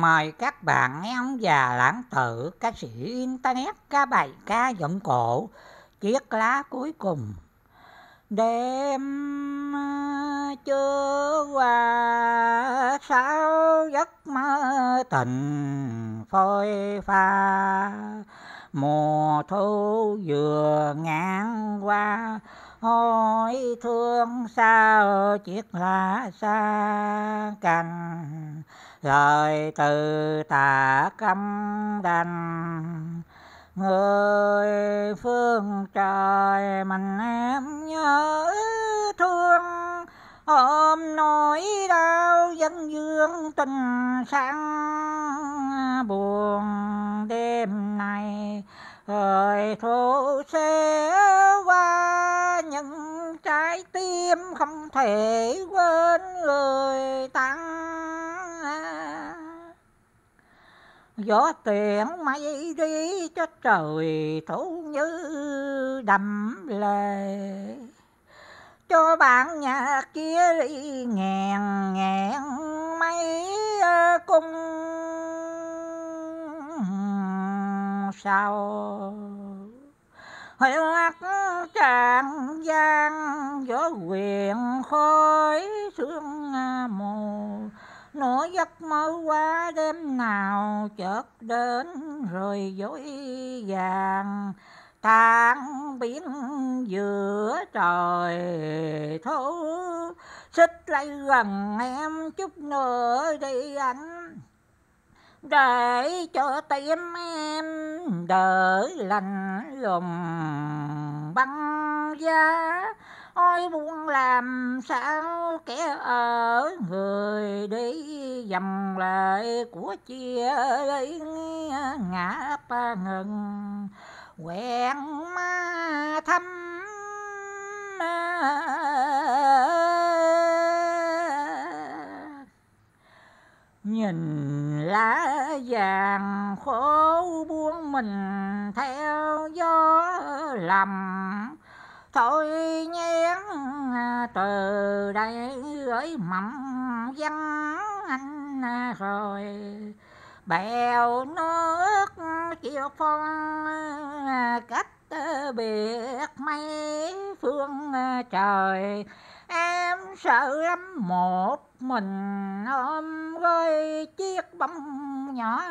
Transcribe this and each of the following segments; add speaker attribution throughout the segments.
Speaker 1: Mời các bạn nghe ông già lãng tử ca sĩ Internet ca bài ca giọng cổ Chiếc lá cuối cùng Đêm ờ, chưa qua sao giấc mơ tình phôi pha Mùa thu vừa ngang qua hối thương sao chiếc lá xa cành lời từ tà căm đành người phương trời mình em nhớ thương ôm nỗi đau dân dương tình sáng buồn đêm nay rồi thổ xế em không thể quên người tăng gió tiễn mây đi cho trời thủ như đầm lệ cho bạn nhà kia đi ngàn ngàn mấy cung sao hơi lắc tràng giang gió quyền khơi sương mù nỗi giấc mơ quá đêm nào chợt đến rồi dối vàng tan biến giữa trời thấu xích lấy gần em chút nữa đi anh để cho tim em đỡ lành lùng băng giá ôi buồn làm sao kẻ ở người đi dầm lại của chia lấy ngã ba ngừng quen ma thăm nhìn lá vàng khổ buông mình lầm Thôi nhén à, từ đây gửi mầm văn anh à, rồi Bèo nước chiều phong à, cách biệt mấy phương trời Em sợ lắm một mình ôm gói chiếc bóng nhỏ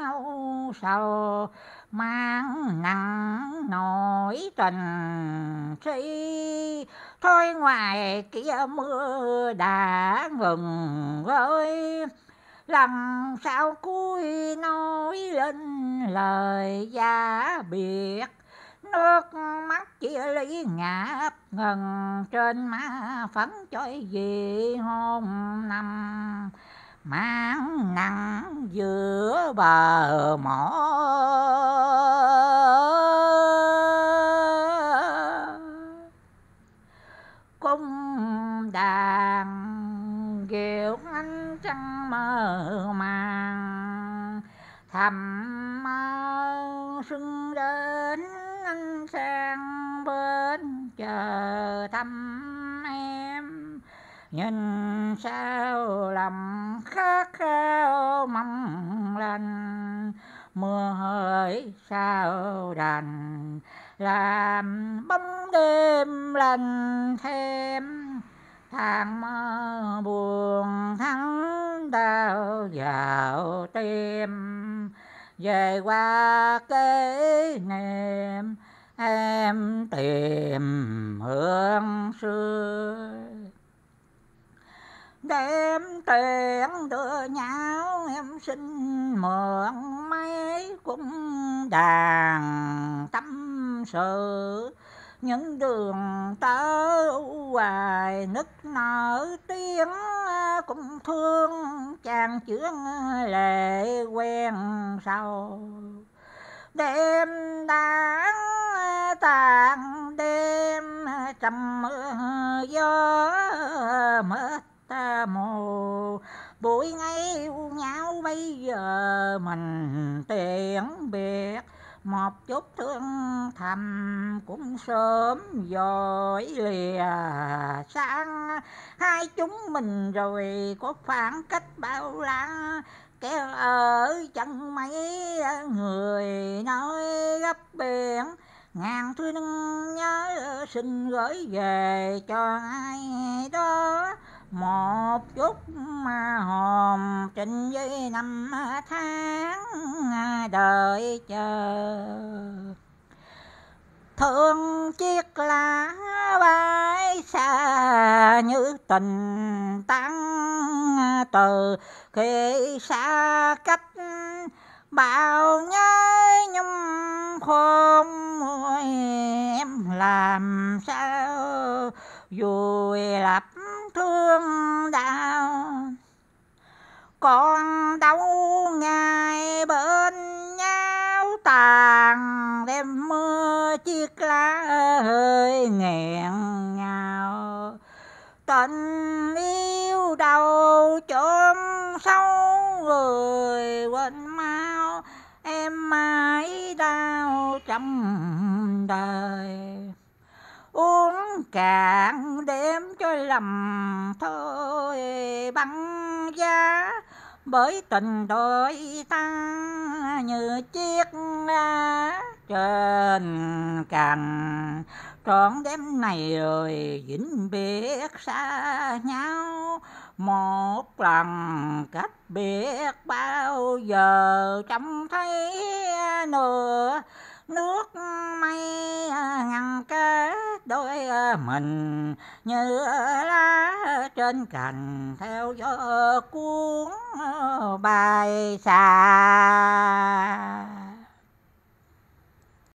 Speaker 1: sầu mang nặng nổi trần tri thôi ngoài kia mưa đã ngừng rơi lần sau cuối nói lên lời giả biệt nước mắt chia ly ngạp ngừng trên má phấn trôi vì hôm năm mang nặng giữa bờ mỏ. cung đàn kiệu ánh trăng mơ màng thầm mơ sưng đến anh sang bên chờ thăm em nhìn sao lòng khát khao mong lành mưa hỡi sao đành làm bóng đêm lành thêm thang mơ buồn thắng đau vào tim về qua cái niệm em tìm hương xưa đêm truyện đưa nhau em xin mượn mấy cũng đàn tâm sự những đường tơ hoài nức nở tiếng cũng thương chàng chữa lệ quen sau đêm đáng tàn đêm trầm mưa gió mất mồ buổi ngày nhau bây giờ mình tiễn biệt một chút thương thầm cũng sớm dội lìa sang hai chúng mình rồi có phản cách bao la kéo ở chân mấy người nói gấp biển ngàn thứ nhớ xin gửi về cho ai đó một chút mà hồn trình với năm tháng đợi chờ thương chiếc lá bay xa như tình tăng từ khi xa cách bao nhớ nhung khôn em làm sao vui lập phương đạo Còn đâu ngày bên nhau tàn Đêm mưa chiếc lá hơi nghẹn ngào Tình yêu đau chôn sâu người quên mau Em mãi đau trong đời uống cạn đêm cho lầm thôi băng giá bởi tình đôi ta như chiếc lá trên cành trọn đêm này rồi vĩnh biệt xa nhau một lần cách biệt bao giờ trông thấy nữa nước mây ngăn cách mình như lá trên cành theo gió cuốn ờ, bay xa